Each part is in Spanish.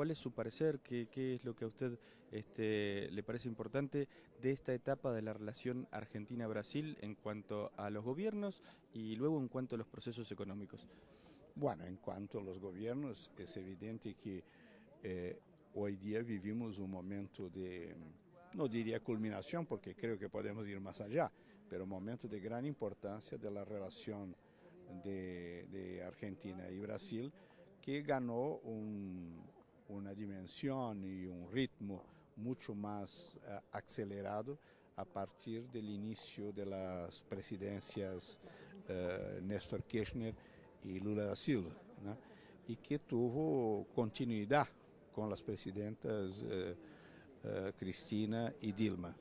¿Cuál es su parecer? ¿Qué, es lo que a usted este, le parece importante de esta etapa de la relación Argentina-Brasil en cuanto a los gobiernos y luego en cuanto a los procesos económicos? Bueno, en cuanto a los gobiernos, es evidente que eh, hoy día vivimos un momento de, no diría culminación, porque creo que podemos ir más allá, pero un momento de gran importancia de la relación de Argentina y Brasil, que ganó un, uma dimensão e um ritmo muito mais uh, eh, acelerado a partir do início das presidências presidencias uh, Néstor Kirchner e Lula da Silva, e que tuvo continuidade com as presidentas uh, Cristina e Dilma.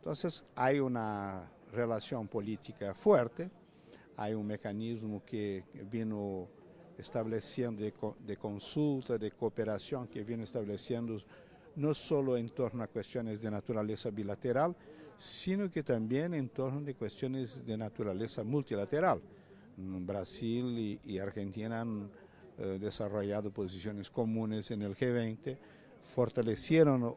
Então, há uma relação política forte, há um mecanismo que vino estableciendo de, consulta, de cooperación que viene estableciendo no solo en torno a cuestiones de naturaleza bilateral, sino que también en torno de cuestiones de naturaleza multilateral. Mm, Brasil y, Argentina han eh, desarrollado posiciones comunes en el G20, fortalecieron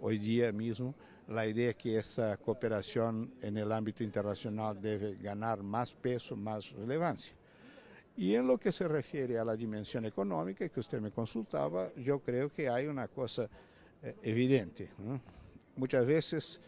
hoy día mismo la idea que esa cooperación en el ámbito internacional debe ganar más peso, más relevancia. Y en lo que se refiere a la dimensión económica que usted me consultaba, yo creo que hay una cosa eh, evidente. Muchas veces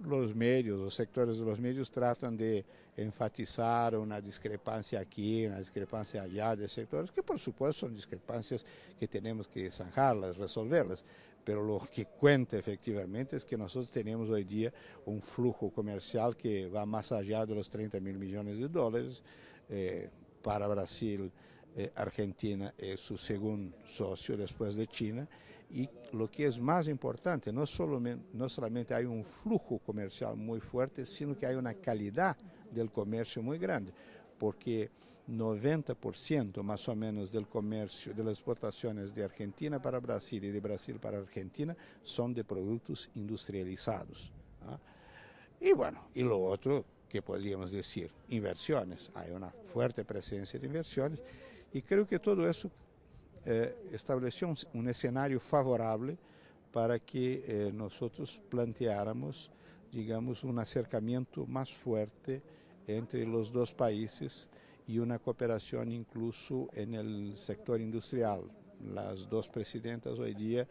los medios, los sectores de los medios tratan de enfatizar una discrepancia aquí, una discrepancia allá de sectores, que por supuesto son discrepancias que tenemos que zanjarlas, resolverlas, pero lo que cuenta efectivamente es que nosotros tenemos hoy día un flujo comercial que va más allá de los 30 mil millones de dólares. Eh, para Brasil, eh, Argentina es su segundo socio después de China y lo que es más importante, no, solo, no solamente hay un flujo comercial muy fuerte, sino que hay una calidad del comercio muy grande, porque 90% más o menos del comercio, de las exportaciones de Argentina para Brasil y de Brasil para Argentina son de productos industrializados. ¿ah? Y bueno, y lo otro que podríamos decir inversiones, hay una fuerte presencia de inversiones y creo que todo eso eh, estableció un, escenario favorable para que eh, nosotros planteáramos, digamos, un acercamiento más fuerte entre los dos países y una cooperación incluso en el sector industrial. Las dos presidentas hoy día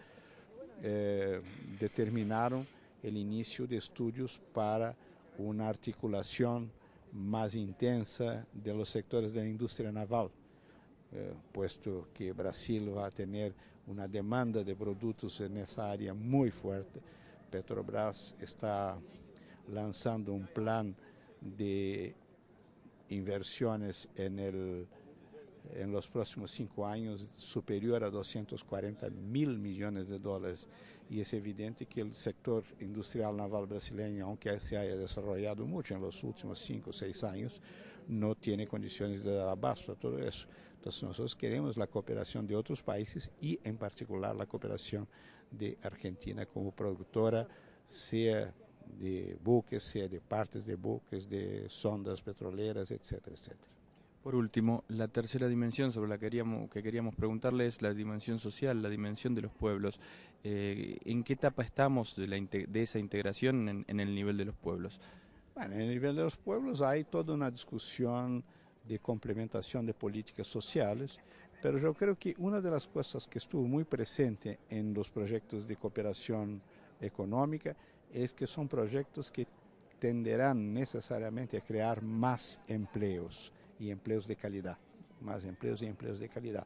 eh, determinaron el inicio de estudios para una articulación más intensa de los sectores de la industria naval, eh, puesto que Brasil va a tener una demanda de productos en esa área muy fuerte. Petrobras está lanzando un plan de inversiones en el en los próximos cinco años superior a 240 mil millones de dólares. Y es evidente que el sector industrial naval brasileño, aunque se haya desarrollado mucho en los últimos cinco o seis años, no tiene condiciones de dar abasto a todo eso. Entonces nosotros queremos la cooperación de otros países y en particular la cooperación de Argentina como productora, sea de buques, sea de partes de buques, de sondas petroleras, etcétera, etcétera. Por último, la tercera dimensión sobre la que queríamos, que queríamos preguntarle es la dimensión social, la dimensión de los pueblos. Eh, ¿En qué etapa estamos de, de esa integración en, en, el nivel de los pueblos? Bueno, en el nivel de los pueblos hay toda una discusión de complementación de políticas sociales, pero yo creo que una de las cosas que estuvo muy presente en los proyectos de cooperación económica es que son proyectos que tenderán necesariamente a crear más empleos e empregos de qualidade, mais empregos e empregos de qualidade.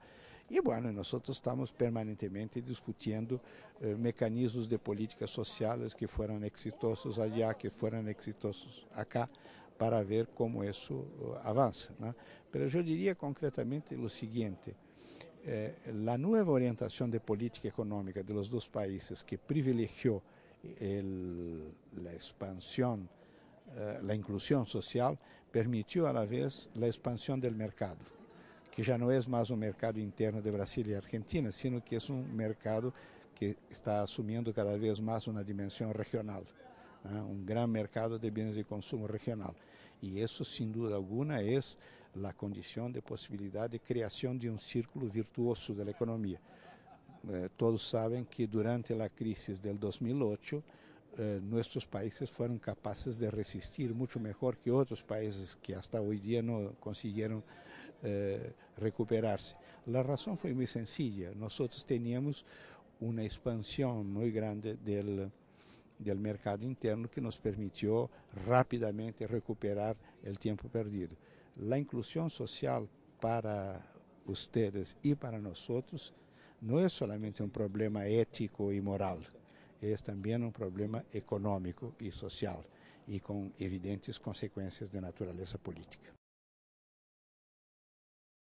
E, bueno, nós estamos permanentemente discutindo eh, mecanismos de políticas sociais que foram exitosos allá, que foram exitosos acá, para ver como isso eh, avança. Mas eu diria concretamente o seguinte, eh, a nova orientação de política econômica de los dois países que privilegiou a expansão eh, a inclusão social permitiu, a la vez a expansão do mercado, que já não é mais um mercado interno de Brasil e Argentina, sino que é um mercado que está assumindo cada vez mais uma dimensão regional, um grande mercado de bens de consumo regional. E isso, sem dúvida alguma, é a condição de possibilidade de criação de um círculo virtuoso da economia. Eh, todos sabem que durante a crise del 2008, Eh, nuestros países fueron capaces de resistir mucho mejor que otros países que hasta hoy día no consiguieron eh, recuperarse. La razón fue muy sencilla, nosotros teníamos una expansión muy grande del, del mercado interno que nos permitió rápidamente recuperar el tiempo perdido. La inclusión social para ustedes y para nosotros no es solamente un problema ético y moral, É também um problema económico e social e com evidentes consequências de natureza política.